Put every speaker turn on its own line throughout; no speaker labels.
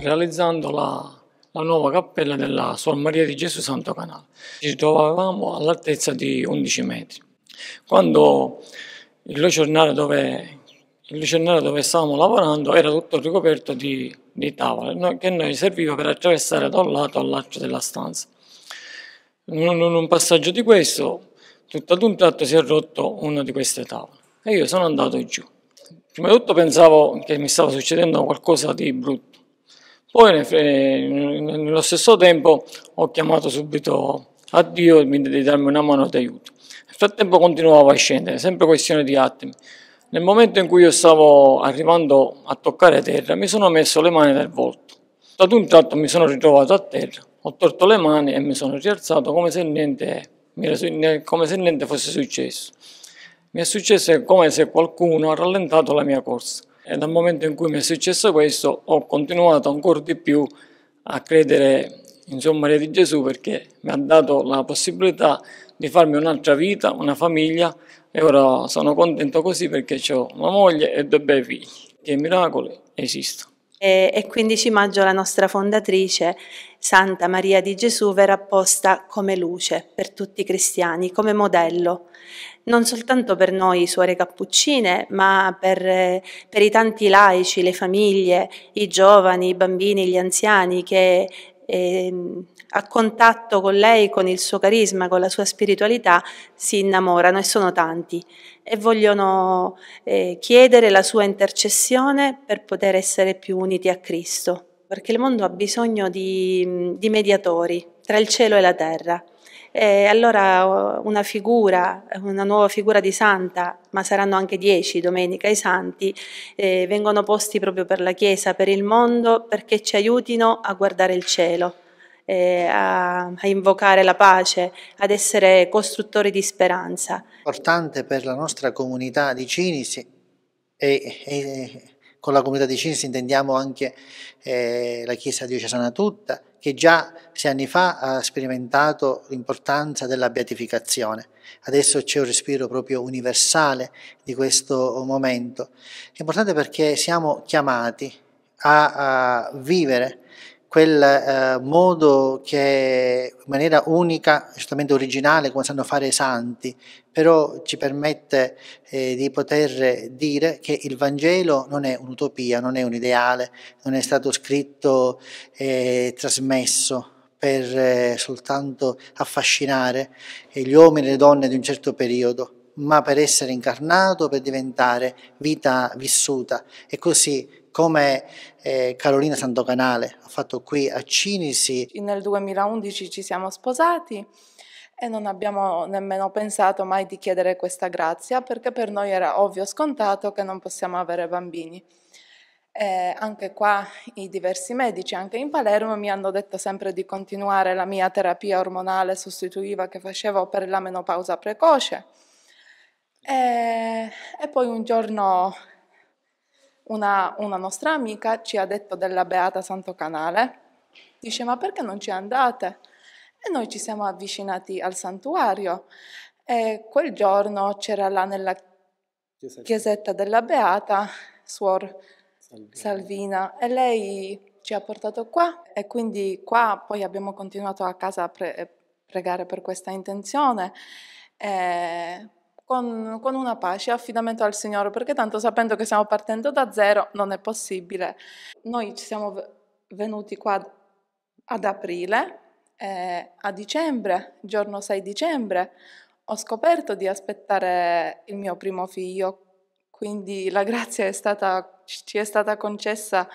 realizzando la, la, nuova cappella della Suor Maria di Gesù Santo Canale. Ci trovavamo all'altezza di 11 metri. Quando il lucernario dove, il lucernario dove stavamo lavorando era tutto ricoperto di, di tavole, che noi serviva per attraversare da un lato all'altro della stanza. In un passaggio di questo, tutto ad un tratto si è rotto una di queste tavole e io sono andato giù. Prima di tutto pensavo che mi stava succedendo qualcosa di brutto. Poi nello stesso tempo ho chiamato subito a Dio di darmi una mano d'aiuto. Nel frattempo continuavo a scendere, sempre questione di attimi. Nel momento in cui io stavo arrivando a toccare terra, mi sono messo le mani nel volto. Ad un tratto mi sono ritrovato a terra, ho torto le mani e mi sono rialzato come se niente, come se niente fosse successo. Mi è successo come se qualcuno ha rallentato la mia corsa e dal momento in cui mi è successo questo ho continuato ancora di più a credere in Sua Maria di Gesù perché mi ha dato la possibilità di farmi un'altra vita, una famiglia e ora sono contento così perché ho una moglie e due bei figli. Che miracoli esistono.
E, e 15 maggio la nostra fondatrice Santa Maria di Gesù verrà posta come luce per tutti i cristiani, come modello, non soltanto per noi suore cappuccine, ma per, eh, per i tanti laici, le famiglie, i giovani, i bambini, gli anziani che eh, a contatto con lei, con il suo carisma, con la sua spiritualità, si innamorano e sono tanti e vogliono eh, chiedere la sua intercessione per poter essere più uniti a Cristo perché il mondo ha bisogno di, di mediatori tra il cielo e la terra. E allora uh, una figura, una nuova figura di santa, ma saranno anche dieci domenica i santi, eh, vengono posti proprio per la Chiesa, per il mondo, perché ci aiutino a guardare il cielo, eh, a, a, invocare la pace, ad essere costruttori di speranza.
Importante per la nostra comunità di Cinisi e, e, con la comunità di Cinisi intendiamo anche eh, la Chiesa diocesana tutta, che già sei anni fa ha sperimentato l'importanza della beatificazione. Adesso c'è un respiro proprio universale di questo momento. È importante perché siamo chiamati a, a vivere quel eh, modo che in maniera unica, giustamente originale, come sanno fare i santi, però ci permette eh, di poter dire che il Vangelo non è un'utopia, non è un ideale, non è stato scritto e eh, trasmesso per eh, soltanto affascinare eh, gli uomini e le donne di un certo periodo, ma per essere incarnato, per diventare vita vissuta e così come eh, Carolina Santocanale ha fatto qui a Cinisi.
Nel 2011 ci siamo sposati e non abbiamo nemmeno pensato mai di chiedere questa grazia perché per noi era ovvio scontato che non possiamo avere bambini. Eh, anche qua i diversi medici, anche in Palermo, mi hanno detto sempre di continuare la mia terapia ormonale sostitutiva che facevo per la menopausa precoce. Eh, e poi un giorno una, una nostra amica ci ha detto della Beata Santo Canale, dice ma perché non ci andate? E noi ci siamo avvicinati al santuario e quel giorno c'era là nella chiesetta, della Beata Suor Salvina. Salvina e lei ci ha portato qua e quindi qua poi abbiamo continuato a casa a pre pregare per questa intenzione. E con, con una pace affidamento al Signore, perché tanto sapendo che stiamo partendo da zero non è possibile. Noi ci siamo venuti qua ad aprile, eh, a dicembre, giorno 6 dicembre, ho scoperto di aspettare il mio primo figlio, quindi la grazia è stata, ci è stata concessa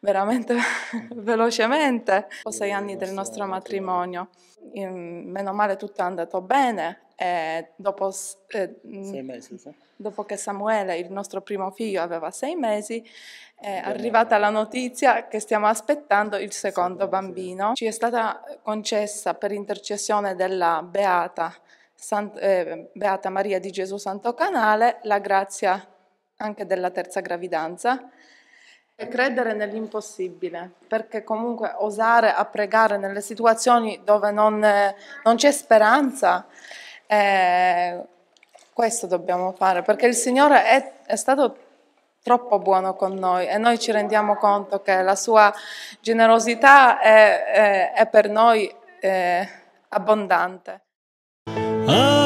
veramente velocemente, dopo sei anni del nostro matrimonio. Ehm, meno male tutto è andato bene e eh, dopo, eh, mm, mesi, sì. dopo, che Samuele, il nostro primo figlio, aveva sei mesi, è Bene, arrivata la notizia che stiamo aspettando il secondo sì, bambino. Sì. Ci è stata concessa per intercessione della Beata, San, eh, Beata Maria di Gesù Santo Canale la grazia anche della terza gravidanza. E credere nell'impossibile, perché comunque osare a pregare nelle situazioni dove non, eh, non c'è speranza e eh, questo dobbiamo fare, perché il Signore è, è stato troppo buono con noi e noi ci rendiamo conto che la sua generosità è, è, è per noi eh, abbondante.
Ah.